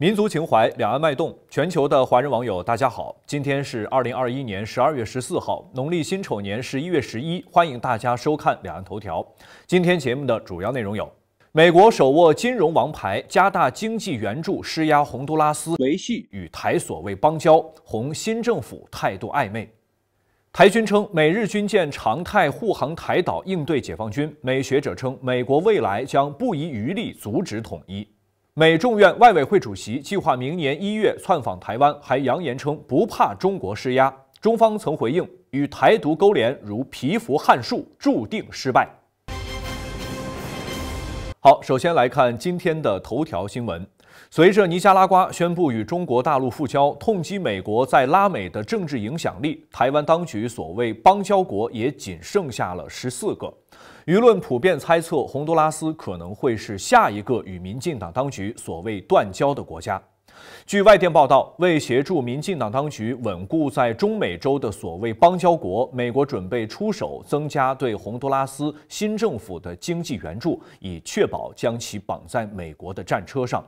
民族情怀，两岸脉动。全球的华人网友，大家好！今天是二零二一年十二月十四号，农历辛丑年十一月十一。欢迎大家收看《两岸头条》。今天节目的主要内容有：美国手握金融王牌，加大经济援助施压洪都拉斯；维系与台所谓邦交，洪新政府态度暧昧。台军称美日军舰常态护航台岛，应对解放军。美学者称美国未来将不遗余力阻止统一。美众院外委会主席计划明年一月窜访台湾，还扬言称不怕中国施压。中方曾回应：“与台独勾连如蚍蜉撼树，注定失败。”好，首先来看今天的头条新闻。随着尼加拉瓜宣布与中国大陆复交，痛击美国在拉美的政治影响力，台湾当局所谓邦交国也仅剩下了十四个。舆论普遍猜测，洪都拉斯可能会是下一个与民进党当局所谓断交的国家。据外电报道，为协助民进党当局稳固在中美洲的所谓邦交国，美国准备出手增加对洪都拉斯新政府的经济援助，以确保将其绑在美国的战车上。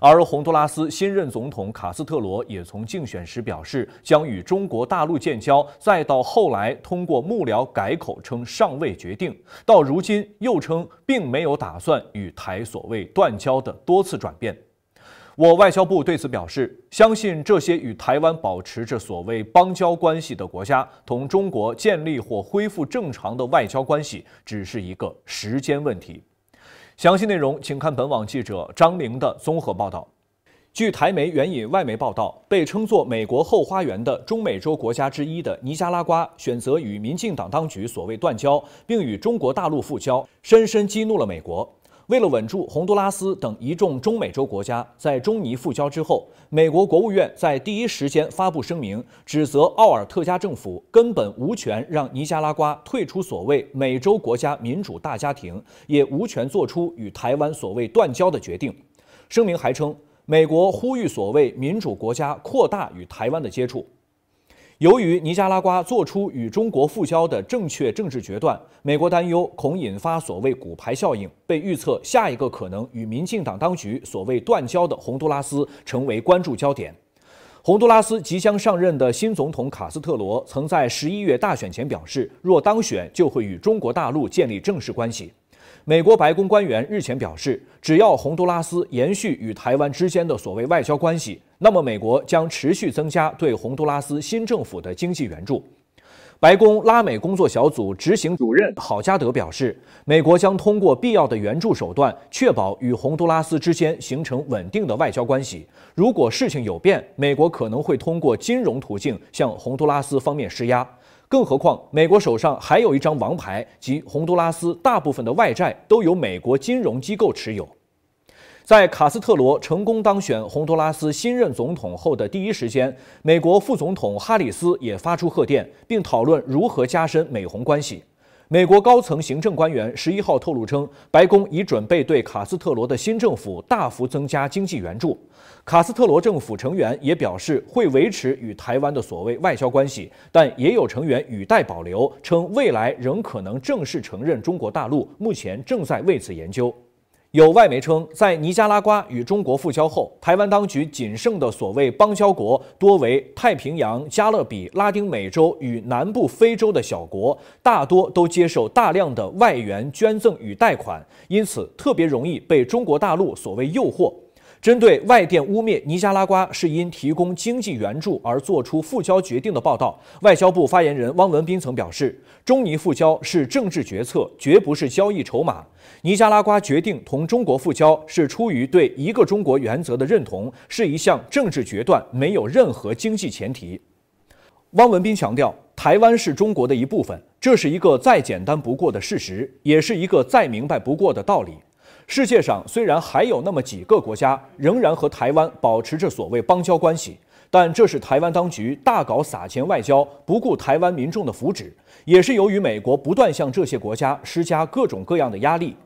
而洪都拉斯新任总统卡斯特罗也从竞选时表示将与中国大陆建交，再到后来通过幕僚改口称尚未决定，到如今又称并没有打算与台所谓断交的多次转变，我外交部对此表示，相信这些与台湾保持着所谓邦交关系的国家，同中国建立或恢复正常的外交关系，只是一个时间问题。详细内容，请看本网记者张玲的综合报道。据台媒援引外媒报道，被称作“美国后花园”的中美洲国家之一的尼加拉瓜，选择与民进党当局所谓断交，并与中国大陆复交，深深激怒了美国。为了稳住洪都拉斯等一众中美洲国家，在中尼复交之后，美国国务院在第一时间发布声明，指责奥尔特加政府根本无权让尼加拉瓜退出所谓美洲国家民主大家庭，也无权做出与台湾所谓断交的决定。声明还称，美国呼吁所谓民主国家扩大与台湾的接触。由于尼加拉瓜做出与中国复交的正确政治决断，美国担忧恐引发所谓“骨牌效应”，被预测下一个可能与民进党当局所谓断交的洪都拉斯成为关注焦点。洪都拉斯即将上任的新总统卡斯特罗曾在十一月大选前表示，若当选就会与中国大陆建立正式关系。美国白宫官员日前表示，只要洪都拉斯延续与台湾之间的所谓外交关系，那么美国将持续增加对洪都拉斯新政府的经济援助。白宫拉美工作小组执行主任郝加德表示，美国将通过必要的援助手段，确保与洪都拉斯之间形成稳定的外交关系。如果事情有变，美国可能会通过金融途径向洪都拉斯方面施压。更何况，美国手上还有一张王牌，即洪都拉斯大部分的外债都由美国金融机构持有。在卡斯特罗成功当选洪都拉斯新任总统后的第一时间，美国副总统哈里斯也发出贺电，并讨论如何加深美洪关系。美国高层行政官员十一号透露称，白宫已准备对卡斯特罗的新政府大幅增加经济援助。卡斯特罗政府成员也表示会维持与台湾的所谓外交关系，但也有成员语带保留，称未来仍可能正式承认中国大陆，目前正在为此研究。有外媒称，在尼加拉瓜与中国复交后，台湾当局仅剩的所谓邦交国，多为太平洋、加勒比、拉丁美洲与南部非洲的小国，大多都接受大量的外援捐赠与贷款，因此特别容易被中国大陆所谓诱惑。针对外电污蔑尼加拉瓜是因提供经济援助而做出复交决定的报道，外交部发言人汪文斌曾表示，中尼复交是政治决策，绝不是交易筹码。尼加拉瓜决定同中国复交，是出于对一个中国原则的认同，是一项政治决断，没有任何经济前提。汪文斌强调，台湾是中国的一部分，这是一个再简单不过的事实，也是一个再明白不过的道理。世界上虽然还有那么几个国家仍然和台湾保持着所谓邦交关系，但这是台湾当局大搞撒钱外交，不顾台湾民众的福祉，也是由于美国不断向这些国家施加各种各样的压力。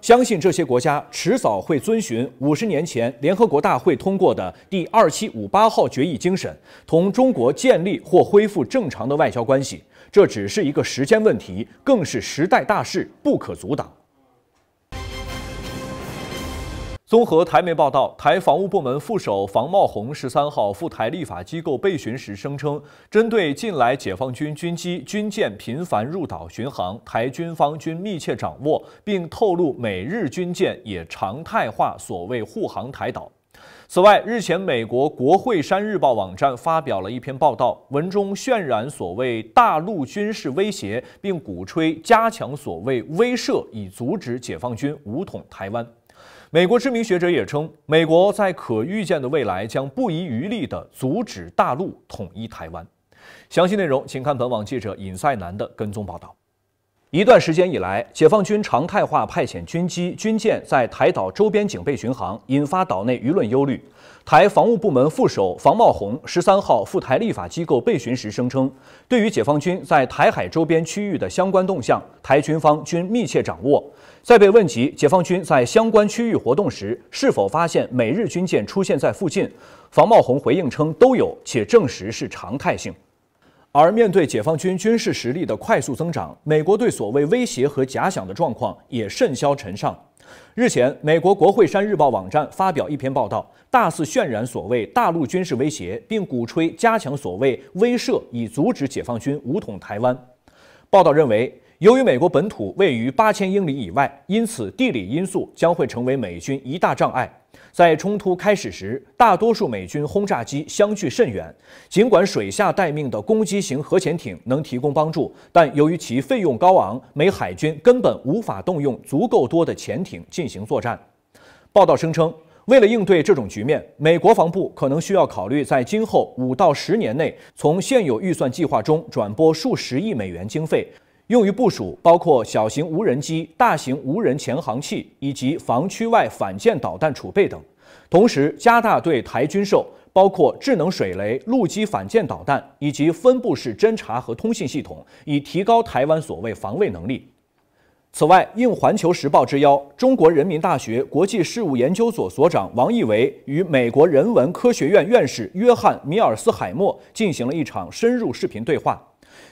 相信这些国家迟早会遵循五十年前联合国大会通过的第二七五八号决议精神，同中国建立或恢复正常的外交关系。这只是一个时间问题，更是时代大势，不可阻挡。综合台媒报道，台防务部门副手房茂宏十三号赴台立法机构备询时声称，针对近来解放军军机、军舰频繁入岛巡航，台军方均密切掌握，并透露美日军舰也常态化所谓护航台岛。此外，日前美国《国会山日报》网站发表了一篇报道，文中渲染所谓大陆军事威胁，并鼓吹加强所谓威慑，以阻止解放军武统台湾。美国知名学者也称，美国在可预见的未来将不遗余力地阻止大陆统一台湾。详细内容，请看本网记者尹赛南的跟踪报道。一段时间以来，解放军常态化派遣军机、军舰在台岛周边警备巡航，引发岛内舆论忧虑。台防务部门副手防茂洪十三号赴台立法机构备询时声称，对于解放军在台海周边区域的相关动向，台军方均密切掌握。在被问及解放军在相关区域活动时是否发现美日军舰出现在附近，防茂洪回应称都有，且证实是常态性。而面对解放军军事实力的快速增长，美国对所谓威胁和假想的状况也甚嚣尘上。日前，美国国会山日报网站发表一篇报道，大肆渲染所谓大陆军事威胁，并鼓吹加强所谓威慑，以阻止解放军武统台湾。报道认为。由于美国本土位于八千英里以外，因此地理因素将会成为美军一大障碍。在冲突开始时，大多数美军轰炸机相距甚远。尽管水下待命的攻击型核潜艇能提供帮助，但由于其费用高昂，美海军根本无法动用足够多的潜艇进行作战。报道声称，为了应对这种局面，美国防部可能需要考虑在今后五到十年内从现有预算计划中转拨数十亿美元经费。用于部署包括小型无人机、大型无人潜航器以及防区外反舰导弹储备等，同时加大对台军售，包括智能水雷、陆基反舰导弹以及分布式侦察和通信系统，以提高台湾所谓防卫能力。此外，应《环球时报》之邀，中国人民大学国际事务研究所所长王毅为与美国人文科学院院士约翰·米尔斯海默进行了一场深入视频对话。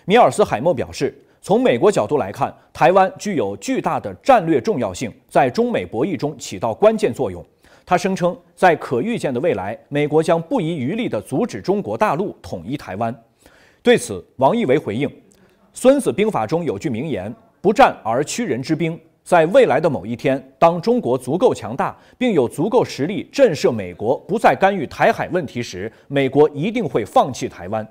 米尔斯海默表示。从美国角度来看，台湾具有巨大的战略重要性，在中美博弈中起到关键作用。他声称，在可预见的未来，美国将不遗余力地阻止中国大陆统一台湾。对此，王毅为回应，《孙子兵法》中有句名言：“不战而屈人之兵。”在未来的某一天，当中国足够强大，并有足够实力震慑美国，不再干预台海问题时，美国一定会放弃台湾。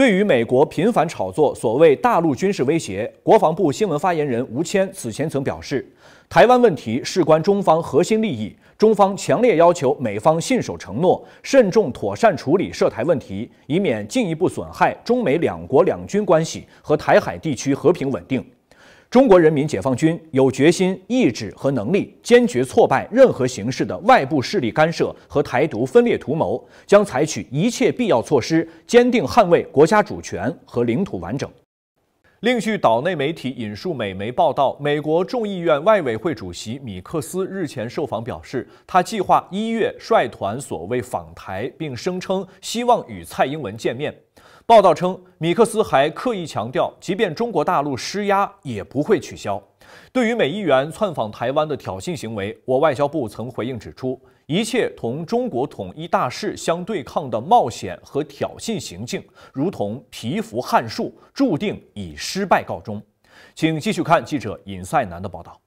对于美国频繁炒作所谓大陆军事威胁，国防部新闻发言人吴谦此前曾表示，台湾问题事关中方核心利益，中方强烈要求美方信守承诺，慎重妥善处理涉台问题，以免进一步损害中美两国两军关系和台海地区和平稳定。中国人民解放军有决心、意志和能力，坚决挫败任何形式的外部势力干涉和台独分裂图谋，将采取一切必要措施，坚定捍卫国家主权和领土完整。另据岛内媒体引述美媒报道，美国众议院外委会主席米克斯日前受访表示，他计划一月率团所谓访台，并声称希望与蔡英文见面。报道称，米克斯还刻意强调，即便中国大陆施压，也不会取消。对于美议员窜访台湾的挑衅行为，我外交部曾回应指出，一切同中国统一大势相对抗的冒险和挑衅行径，如同蚍蜉撼树，注定以失败告终。请继续看记者尹赛南的报道。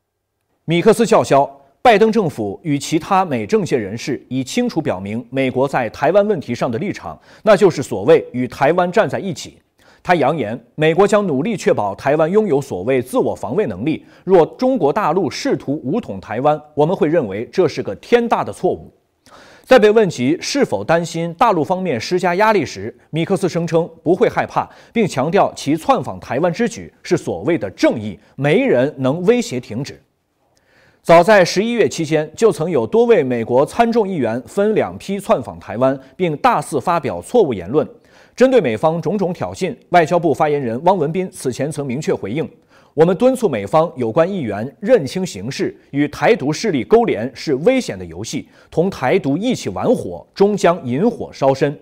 米克斯叫嚣。拜登政府与其他美政界人士已清楚表明，美国在台湾问题上的立场，那就是所谓“与台湾站在一起”。他扬言，美国将努力确保台湾拥有所谓自我防卫能力。若中国大陆试图武统台湾，我们会认为这是个天大的错误。在被问及是否担心大陆方面施加压力时，米克斯声称不会害怕，并强调其窜访台湾之举是所谓的正义，没人能威胁停止。早在十一月期间，就曾有多位美国参众议员分两批窜访台湾，并大肆发表错误言论。针对美方种种挑衅，外交部发言人汪文斌此前曾明确回应：，我们敦促美方有关议员认清形势，与台独势力勾连是危险的游戏，同台独一起玩火，终将引火烧身。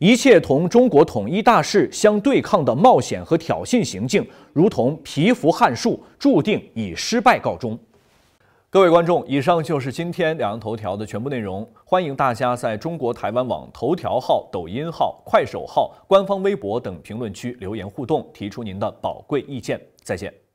一切同中国统一大势相对抗的冒险和挑衅行径，如同蚍蜉撼树，注定以失败告终。各位观众，以上就是今天《两岸头条》的全部内容。欢迎大家在中国台湾网头条号、抖音号、快手号、官方微博等评论区留言互动，提出您的宝贵意见。再见。